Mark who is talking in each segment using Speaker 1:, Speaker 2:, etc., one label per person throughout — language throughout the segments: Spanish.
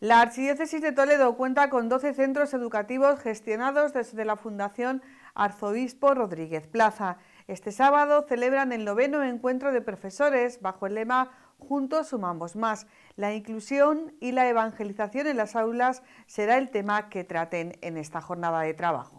Speaker 1: La Archidiócesis de Toledo cuenta con 12 centros educativos gestionados desde la Fundación Arzobispo Rodríguez Plaza. Este sábado celebran el noveno encuentro de profesores bajo el lema Juntos sumamos más. La inclusión y la evangelización en las aulas será el tema que traten en esta jornada de trabajo.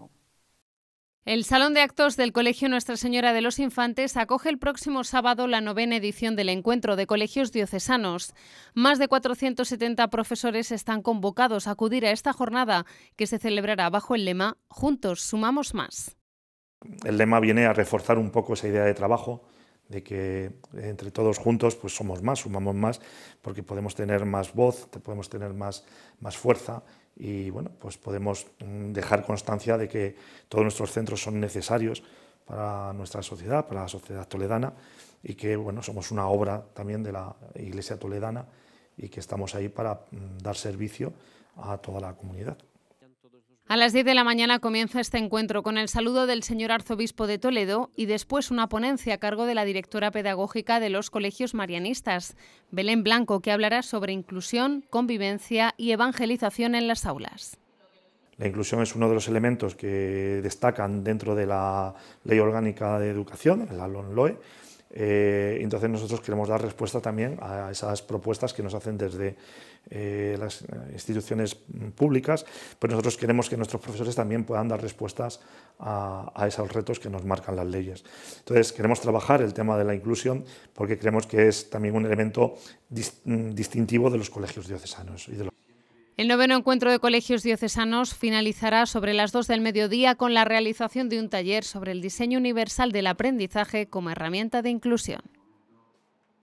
Speaker 1: El Salón de Actos del Colegio Nuestra Señora de los Infantes acoge el próximo
Speaker 2: sábado la novena edición del Encuentro de Colegios Diocesanos. Más de 470 profesores están convocados a acudir a esta jornada que se celebrará bajo el lema Juntos sumamos más.
Speaker 3: El lema viene a reforzar un poco esa idea de trabajo, de que entre todos juntos pues somos más, sumamos más, porque podemos tener más voz, podemos tener más, más fuerza y bueno, pues podemos mm, dejar constancia de que todos nuestros centros son necesarios para nuestra sociedad, para la sociedad toledana y que bueno, somos una obra también de la Iglesia toledana y que estamos ahí para mm, dar servicio a toda la comunidad.
Speaker 2: A las 10 de la mañana comienza este encuentro con el saludo del señor arzobispo de Toledo y después una ponencia a cargo de la directora pedagógica de los colegios marianistas, Belén Blanco, que hablará sobre inclusión, convivencia y evangelización en las aulas.
Speaker 3: La inclusión es uno de los elementos que destacan dentro de la Ley Orgánica de Educación, la LONLOE, eh, entonces nosotros queremos dar respuesta también a esas propuestas que nos hacen desde eh, las instituciones públicas, pero nosotros queremos que nuestros profesores también puedan dar respuestas a, esos retos que nos marcan las leyes. Entonces queremos trabajar el tema de la inclusión porque creemos que es también un elemento mm, distintivo de los colegios diocesanos
Speaker 2: el noveno encuentro de colegios diocesanos finalizará sobre las dos del mediodía con la realización de un taller sobre el diseño universal del aprendizaje como herramienta de inclusión.